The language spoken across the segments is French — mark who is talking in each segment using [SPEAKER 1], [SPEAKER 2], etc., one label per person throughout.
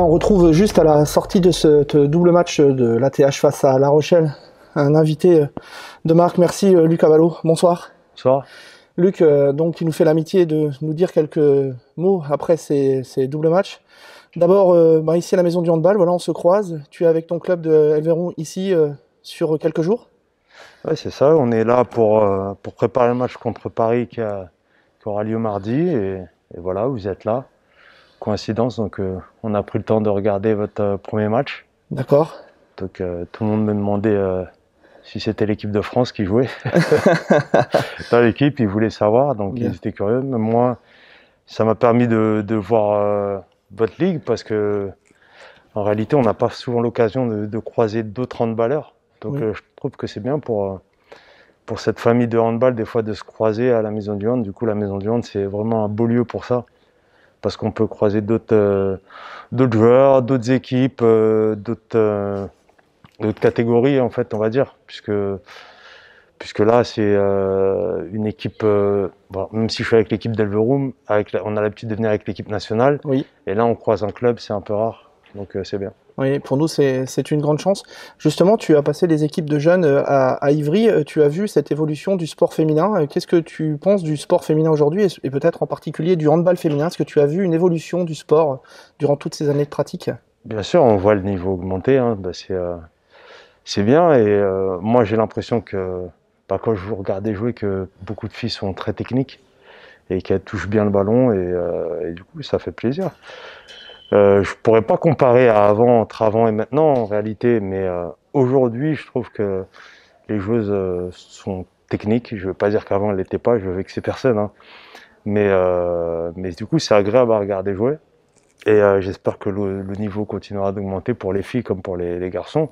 [SPEAKER 1] on retrouve juste à la sortie de ce double match de l'ATH face à La Rochelle un invité euh, de Marc. Merci euh, Luc Avalo, Bonsoir. Bonsoir. Luc, euh, donc, il nous fait l'amitié de nous dire quelques mots après ces, doubles matchs. D'abord, bah, ici à la maison du handball, voilà, on se croise. Tu es avec ton club de Elveron ici sur quelques jours
[SPEAKER 2] Oui, c'est ça. On est là pour, pour préparer le match contre Paris qui, aura lieu mardi. et voilà, vous êtes là coïncidence, donc euh, on a pris le temps de regarder votre euh, premier match. D'accord. Donc euh, tout le monde me demandait si c'était l'équipe de France qui jouait. Dans l'équipe, ils voulaient savoir, donc ils étaient curieux. Mais moi, ça m'a permis de, voir votre ligue parce que, en réalité, on n'a pas souvent l'occasion de, croiser d'autres handballeurs. Donc je trouve que c'est bien pour, pour cette famille de handball, des fois, de se croiser à la Maison du Hand. Du coup, la Maison du Hand, c'est vraiment un beau lieu pour ça parce qu'on peut croiser d'autres euh, joueurs, d'autres équipes, euh, euh, d'autres catégories en fait, on va dire, puisque puisque là c'est une équipe, même si je suis avec l'équipe d'Elverum, on a l'habitude de venir avec l'équipe nationale, et là on croise un club, c'est un peu rare. Donc euh, c'est bien.
[SPEAKER 1] Oui, pour nous, c'est une grande chance. Justement, tu as passé les équipes de jeunes euh, à, Ivry. Euh, tu as vu cette évolution du sport féminin. Qu'est-ce que tu penses du sport féminin aujourd'hui et, peut-être en particulier du handball féminin Est-ce que tu as vu une évolution du sport durant toutes ces années de pratique
[SPEAKER 2] Bien sûr, on voit le niveau augmenter. Hein. Ben, c'est bien. Et moi, j'ai l'impression que ben, quand je vous regardais jouer, que beaucoup de filles sont très techniques et qu'elles touchent bien le ballon. Et, et du coup, ça fait plaisir. Je euh, je pourrais pas comparer à avant, entre avant et maintenant en réalité, mais euh, aujourd'hui, je trouve que les joueuses euh, sont techniques. Je veux pas dire qu'avant elles l'étaient pas, je veux vexer personne, hein. mais mais du coup, c'est agréable à regarder jouer. Et j'espère que le, niveau continuera d'augmenter pour les filles comme pour les, garçons.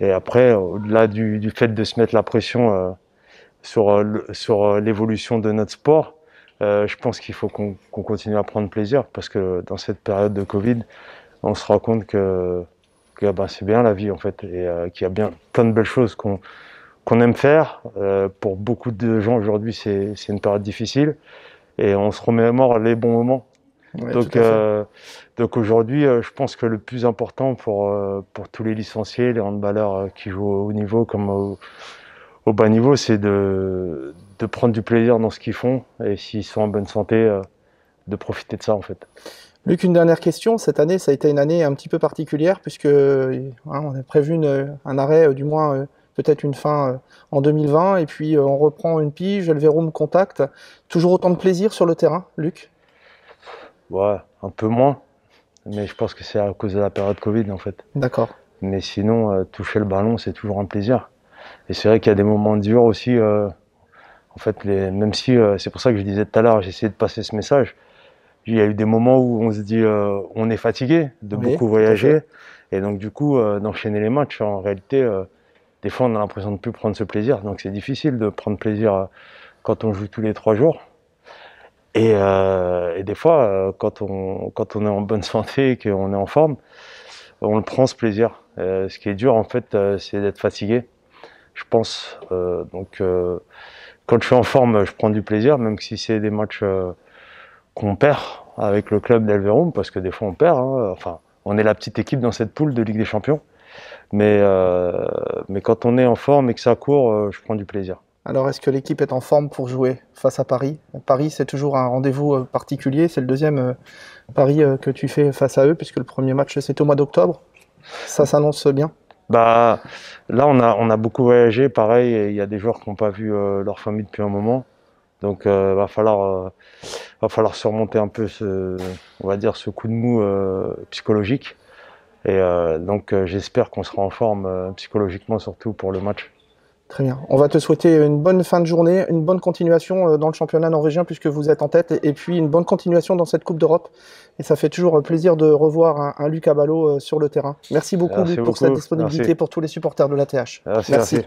[SPEAKER 2] Et après, au-delà du, fait de se mettre la pression sur l'évolution de notre sport, euh, je pense qu'il faut qu'on continue à prendre plaisir parce que dans cette période de Covid, on se rend compte que, bah, c'est bien la vie en fait et euh, qu'il y a bien plein de belles choses qu'on aime faire. Euh, pour beaucoup de gens aujourd'hui, c'est une période difficile et on se remémore les bons moments. donc donc aujourd'hui, je pense que le plus important pour, pour tous les licenciés, les handballeurs qui jouent au haut niveau comme au, au bas niveau, c'est de, de prendre du plaisir dans ce qu'ils font et s'ils sont en bonne santé, euh, de profiter de ça en fait.
[SPEAKER 1] Luc, une dernière question. Cette année, ça a été une année un petit peu particulière puisque hein, on a prévu un arrêt, euh, du moins euh, peut-être une fin en 2020, et puis on reprend une pige. verrou me contacte. Toujours autant de plaisir sur le terrain, Luc
[SPEAKER 2] Ouais, un peu moins, mais je pense que c'est à cause de la période Covid en fait. D'accord. Mais sinon, toucher le ballon, c'est toujours un plaisir. Et c'est vrai qu'il y a des moments durs aussi. En fait, les, même si, euh, c'est pour ça que je disais tout à l'heure, j'ai essayé de passer ce message, il y a eu des moments où on se dit, euh, on est fatigué de beaucoup voyager. Et donc, du coup, euh, d'enchaîner les matchs, en réalité, des fois, on a l'impression de ne plus prendre ce plaisir. Donc, c'est difficile de prendre plaisir quand on joue tous les trois jours. Et, des fois, quand, on, quand on est en bonne santé et qu'on est en forme, on le prend ce plaisir. ce qui est dur, en fait, c'est d'être fatigué, je pense. donc, quand je suis en forme, je prends du plaisir, même si c'est des matchs euh, qu'on perd avec le club d'Elverum, parce que des fois on perd. Hein. Enfin, on est la petite équipe dans cette poule de Ligue des Champions. Mais, euh, mais quand on est en forme et que ça court, euh, je prends du plaisir. Alors, est-ce
[SPEAKER 1] que l'équipe est en forme pour jouer face à Paris Paris, c'est toujours un rendez-vous particulier. C'est le deuxième Paris que tu fais face à eux, puisque le premier match, c'est au mois d'octobre. Ça s'annonce bien
[SPEAKER 2] bah, là, on a, on a beaucoup voyagé, pareil, il y a des joueurs qui n'ont pas vu euh, leur famille depuis un moment. Donc, il euh, va, falloir, euh, va falloir surmonter un peu ce, on va dire, ce coup de mou psychologique. Et donc, j'espère qu'on sera en forme psychologiquement, surtout pour le match.
[SPEAKER 1] Très bien. On va te souhaiter une bonne fin de journée, une bonne continuation euh, dans le championnat norvégien puisque vous êtes en tête, et puis une bonne continuation dans cette Coupe d'Europe. Et ça fait toujours euh, plaisir de revoir un, Luc euh, sur le terrain. Merci beaucoup, pour cette disponibilité pour tous les supporters de la TH.
[SPEAKER 2] merci.